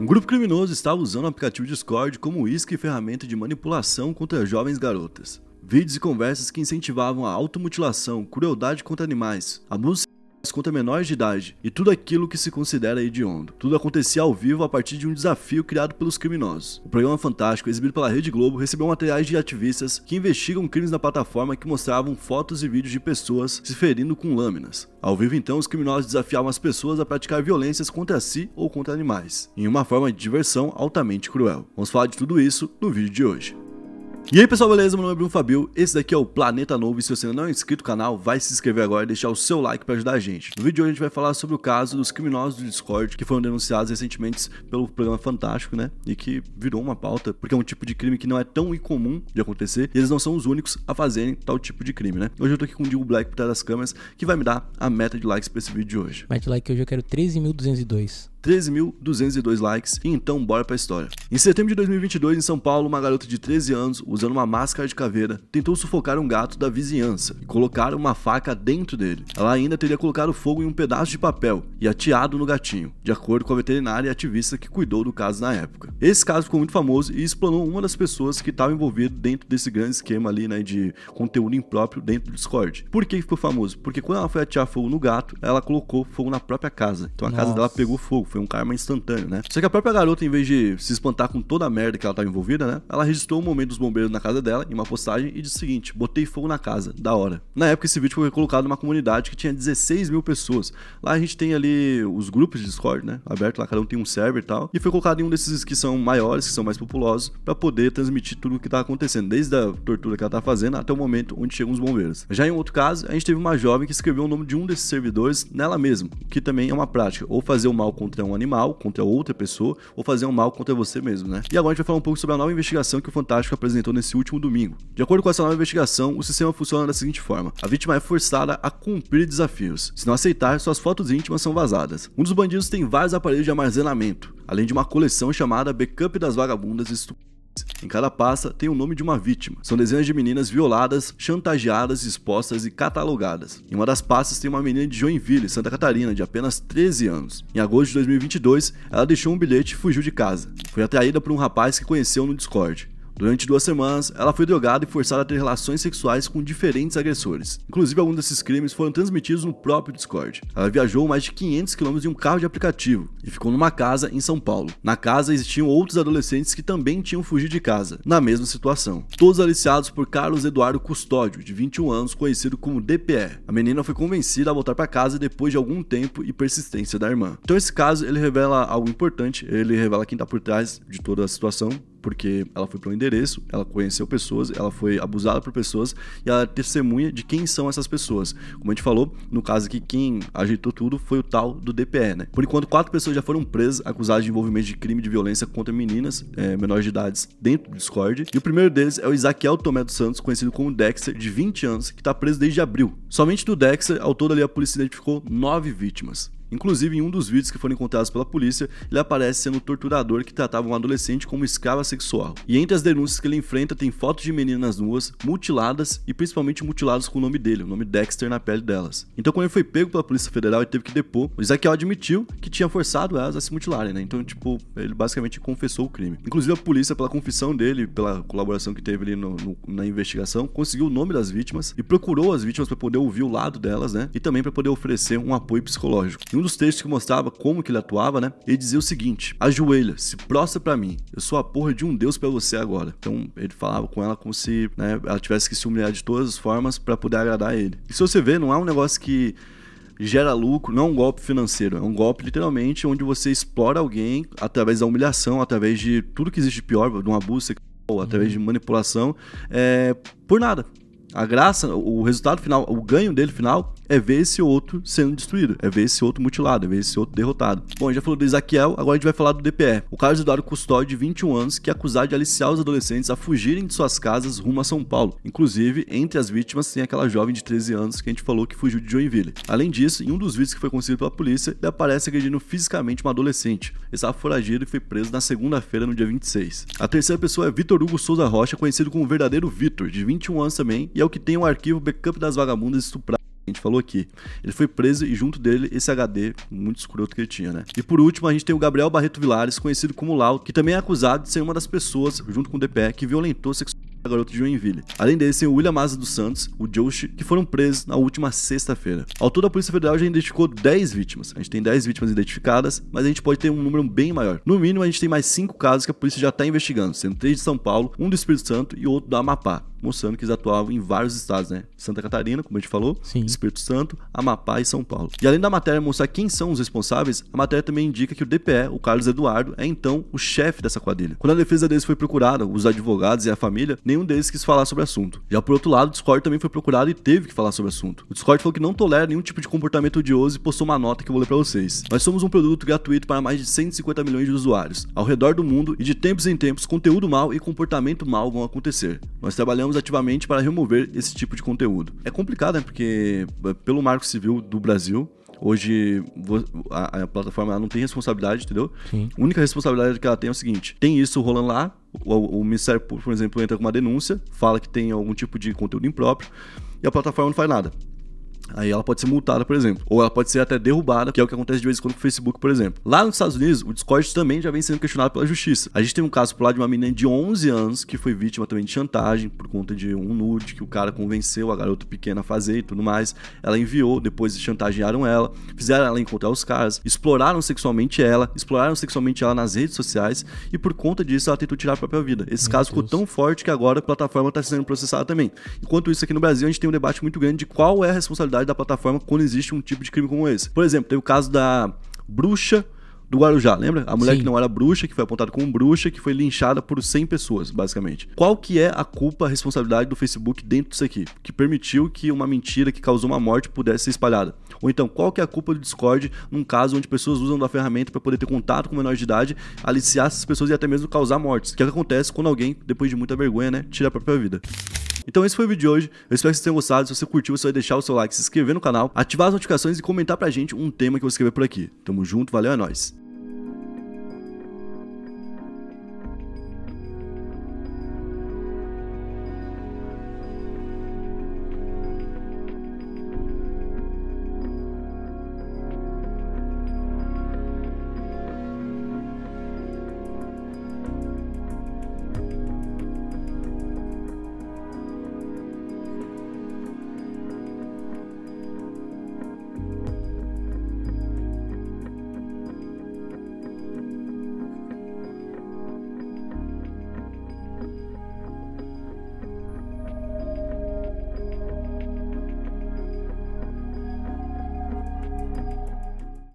Um grupo criminoso estava usando o aplicativo Discord como isca e ferramenta de manipulação contra jovens garotas. Vídeos e conversas que incentivavam a automutilação, crueldade contra animais, abuso contra menores de idade e tudo aquilo que se considera hediondo. Tudo acontecia ao vivo a partir de um desafio criado pelos criminosos. O programa Fantástico, exibido pela Rede Globo, recebeu materiais de ativistas que investigam crimes na plataforma que mostravam fotos e vídeos de pessoas se ferindo com lâminas. Ao vivo, então, os criminosos desafiavam as pessoas a praticar violências contra si ou contra animais, em uma forma de diversão altamente cruel. Vamos falar de tudo isso no vídeo de hoje. E aí pessoal, beleza? Meu nome é Bruno Fabio, esse daqui é o Planeta Novo e se você ainda não é inscrito no canal, vai se inscrever agora e deixar o seu like para ajudar a gente. No vídeo de hoje a gente vai falar sobre o caso dos criminosos do Discord que foram denunciados recentemente pelo programa Fantástico, né? E que virou uma pauta, porque é um tipo de crime que não é tão incomum de acontecer e eles não são os únicos a fazerem tal tipo de crime, né? Hoje eu tô aqui com o Diego Black por trás das câmeras que vai me dar a meta de likes para esse vídeo de hoje. Meta de like hoje eu quero 13.202. 13.202 likes e então bora pra história. Em setembro de 2022, em São Paulo, uma garota de 13 anos, usando uma máscara de caveira, tentou sufocar um gato da vizinhança e colocar uma faca dentro dele. Ela ainda teria colocado fogo em um pedaço de papel e ateado no gatinho, de acordo com a veterinária e ativista que cuidou do caso na época. Esse caso ficou muito famoso e explanou uma das pessoas que estava envolvida dentro desse grande esquema ali, né, de conteúdo impróprio dentro do Discord. Por que ficou famoso? Porque quando ela foi atear fogo no gato, ela colocou fogo na própria casa. Então a Nossa. casa dela pegou fogo, foi um karma instantâneo, né? Só que a própria garota, em vez de se espantar com toda a merda que ela tava envolvida, né? Ela registrou o um momento dos bombeiros na casa dela, em uma postagem, e disse o seguinte: botei fogo na casa, da hora. Na época, esse vídeo foi colocado numa comunidade que tinha 16 mil pessoas. Lá a gente tem ali os grupos de Discord, né? Aberto lá, cada um tem um server e tal. E foi colocado em um desses que são maiores, que são mais populosos, para poder transmitir tudo o que tá acontecendo, desde a tortura que ela tá fazendo até o momento onde chegam os bombeiros. Já em outro caso, a gente teve uma jovem que escreveu o nome de um desses servidores nela mesma, que também é uma prática, ou fazer o mal contra contra um animal, contra outra pessoa, ou fazer um mal contra você mesmo, né? E agora a gente vai falar um pouco sobre a nova investigação que o Fantástico apresentou nesse último domingo. De acordo com essa nova investigação, o sistema funciona da seguinte forma: a vítima é forçada a cumprir desafios. Se não aceitar, suas fotos íntimas são vazadas. Um dos bandidos tem vários aparelhos de armazenamento, além de uma coleção chamada Backup das Vagabundas Estupidas. Em cada pasta tem o nome de uma vítima. São dezenas de meninas violadas, chantageadas, expostas e catalogadas. Em uma das pastas tem uma menina de Joinville, Santa Catarina, de apenas 13 anos. Em agosto de 2022, ela deixou um bilhete e fugiu de casa. Foi atraída por um rapaz que conheceu no Discord. Durante duas semanas, ela foi drogada e forçada a ter relações sexuais com diferentes agressores. Inclusive, alguns desses crimes foram transmitidos no próprio Discord. Ela viajou mais de 500 km em um carro de aplicativo e ficou numa casa em São Paulo. Na casa existiam outros adolescentes que também tinham fugido de casa, na mesma situação. Todos aliciados por Carlos Eduardo Custódio, de 21 anos, conhecido como DPR. A menina foi convencida a voltar para casa depois de algum tempo e persistência da irmã. Então esse caso ele revela algo importante, ele revela quem está por trás de toda a situação, porque ela foi para um endereço, ela conheceu pessoas, ela foi abusada por pessoas e ela é testemunha de quem são essas pessoas. Como a gente falou, no caso aqui, quem agitou tudo foi o tal do DPE, né? Por enquanto, quatro pessoas já foram presas acusadas de envolvimento de crime de violência contra meninas é, menores de idade dentro do Discord. E o primeiro deles é o Isaquiel Tomé dos Santos, conhecido como Dexter, de 20 anos, que está preso desde abril. Somente do Dexter, ao todo ali, a polícia identificou nove vítimas. Inclusive, em um dos vídeos que foram encontrados pela polícia, ele aparece sendo o torturador que tratava um adolescente como escrava sexual. E entre as denúncias que ele enfrenta tem fotos de meninas nuas, mutiladas e principalmente mutiladas com o nome dele, o nome Dexter na pele delas. Então, quando ele foi pego pela Polícia Federal e teve que depor, o Ezequiel admitiu que tinha forçado elas a se mutilarem, né? Então, tipo, ele basicamente confessou o crime. Inclusive, a polícia, pela confissão dele, pela colaboração que teve ali no, no, na investigação, conseguiu o nome das vítimas e procurou as vítimas para poder ouvir o lado delas, né? E também para poder oferecer um apoio psicológico. E um dos textos que mostrava como que ele atuava, né? Ele dizia o seguinte: ajoelha, se prostra para mim. Eu sou a porra de um Deus para você agora. Então ele falava com ela como se né, ela tivesse que se humilhar de todas as formas para poder agradar a ele. E se você vê, não é um negócio que gera lucro, não é um golpe financeiro, é um golpe literalmente onde você explora alguém através da humilhação, através de tudo que existe de pior, de um abuso ou através de uhum. manipulação, é, por nada. A graça, o resultado final, o ganho dele final é ver esse outro sendo destruído, é ver esse outro mutilado, é ver esse outro derrotado. Bom, já falou do Ezaquiel, agora a gente vai falar do DPR. O Carlos Eduardo Custódio, de 21 anos, que é acusado de aliciar os adolescentes a fugirem de suas casas rumo a São Paulo. Inclusive, entre as vítimas tem aquela jovem de 13 anos que a gente falou que fugiu de Joinville. Além disso, em um dos vídeos que foi conseguido pela polícia, ele aparece agredindo fisicamente uma adolescente. Ele estava foragido e foi preso na segunda-feira, no dia 26. A terceira pessoa é Vitor Hugo Souza Rocha, conhecido como o verdadeiro Vitor, de 21 anos também, e é o que tem um arquivo backup das vagabundas estupradas a gente falou aqui. Ele foi preso e junto dele esse HD muito escroto que ele tinha, né? E por último, a gente tem o Gabriel Barreto Vilares, conhecido como Lau, que também é acusado de ser uma das pessoas, junto com o DPE, que violentou sexualmente a garota de Joinville. Além desse, o William Maza dos Santos, o Joshi que foram presos na última sexta-feira. Ao todo, a Polícia Federal já identificou 10 vítimas. A gente tem 10 vítimas identificadas, mas a gente pode ter um número bem maior. No mínimo, a gente tem mais 5 casos que a polícia já está investigando, sendo 3 de São Paulo, um do Espírito Santo e outro do Amapá mostrando que eles atuavam em vários estados, né? Santa Catarina, como a gente falou, Sim. Espírito Santo, Amapá e São Paulo. E além da matéria mostrar quem são os responsáveis, a matéria também indica que o DPE, o Carlos Eduardo, é então o chefe dessa quadrilha. Quando a defesa deles foi procurada, os advogados e a família, nenhum deles quis falar sobre o assunto. Já por outro lado, o Discord também foi procurado e teve que falar sobre o assunto. O Discord falou que não tolera nenhum tipo de comportamento odioso e postou uma nota que eu vou ler para vocês. Nós somos um produto gratuito para mais de 150 milhões de usuários ao redor do mundo e de tempos em tempos conteúdo mal e comportamento mal vão acontecer. Nós trabalhamos trabalhamos ativamente para remover esse tipo de conteúdo. É complicado, né? Porque eh, pelo Marco Civil do Brasil, Hoje a, a, plataforma não tem responsabilidade, entendeu? Sim. A única responsabilidade que ela tem é o seguinte: tem isso rolando lá, o, o Ministério Público, por exemplo, entra com uma denúncia, fala que tem algum tipo de conteúdo impróprio, e a plataforma não faz nada. Aí ela pode ser multada, por exemplo. Ou ela pode ser até derrubada, que é o que acontece de vez em quando com o Facebook, por exemplo. Lá nos Estados Unidos, o Discord também já vem sendo questionado pela justiça. A gente tem um caso por lá de uma menina de 11 anos que foi vítima também de chantagem por conta de um nude que o cara convenceu a garota pequena a fazer e tudo mais. Ela enviou, depois chantagearam ela, fizeram ela encontrar os caras, exploraram sexualmente ela, exploraram sexualmente ela nas redes sociais e por conta disso ela tentou tirar a própria vida. Esse Meu caso Deus. ficou tão forte que agora a plataforma está sendo processada também. Enquanto isso, aqui no Brasil, a gente tem um debate muito grande de qual é a responsabilidade da plataforma quando existe um tipo de crime como esse. Por exemplo, tem o caso da bruxa do Guarujá, lembra? A mulher Sim. que não era bruxa, que foi apontada como bruxa, que foi linchada por 100 pessoas, basicamente. Qual que é a culpa, a responsabilidade do Facebook dentro disso aqui? Que permitiu que uma mentira que causou uma morte pudesse ser espalhada? Ou então, qual que é a culpa do Discord num caso onde pessoas usam da ferramenta para poder ter contato com menores de idade, aliciar essas pessoas e até mesmo causar mortes? Que é o que acontece quando alguém, depois de muita vergonha, né, tira a própria vida. Então esse foi o vídeo de hoje. Eu espero que vocês tenham gostado. Se você curtiu, você vai deixar o seu like, se inscrever no canal, ativar as notificações e comentar pra gente um tema que eu escrever por aqui. Tamo junto, valeu, é nóis!